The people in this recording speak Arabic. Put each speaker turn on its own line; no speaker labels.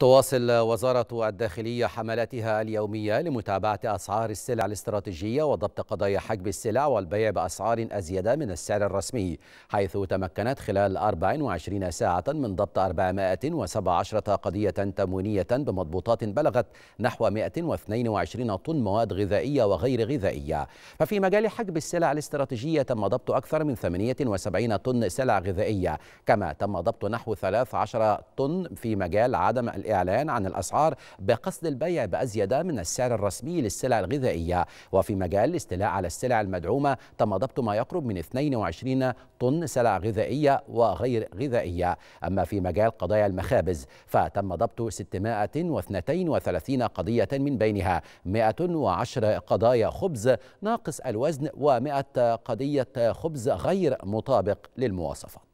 تواصل وزارة الداخلية حملاتها اليومية لمتابعة أسعار السلع الاستراتيجية وضبط قضايا حجب السلع والبيع بأسعار أزيد من السعر الرسمي حيث تمكنت خلال 24 ساعة من ضبط 417 قضية تموينية بمضبوطات بلغت نحو 122 طن مواد غذائية وغير غذائية ففي مجال حجب السلع الاستراتيجية تم ضبط أكثر من 78 طن سلع غذائية كما تم ضبط نحو 13 طن في مجال عدم الإعلان عن الأسعار بقصد البيع بأزيد من السعر الرسمي للسلع الغذائية وفي مجال الاستيلاء على السلع المدعومة تم ضبط ما يقرب من 22 طن سلع غذائية وغير غذائية أما في مجال قضايا المخابز فتم ضبط 632 قضية من بينها 110 قضايا خبز ناقص الوزن و100 قضية خبز غير مطابق للمواصفات